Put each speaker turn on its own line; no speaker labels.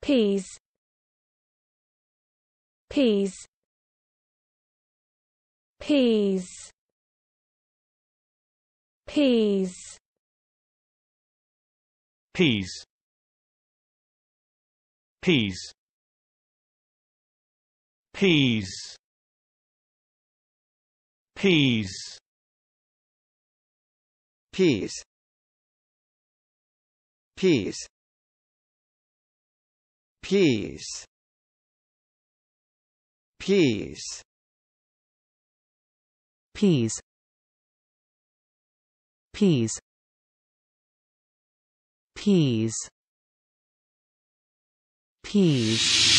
Peas Peas Peas Peas Peas Peas Peas Peas Peas Peas peas peas peas peas peas peas, peas.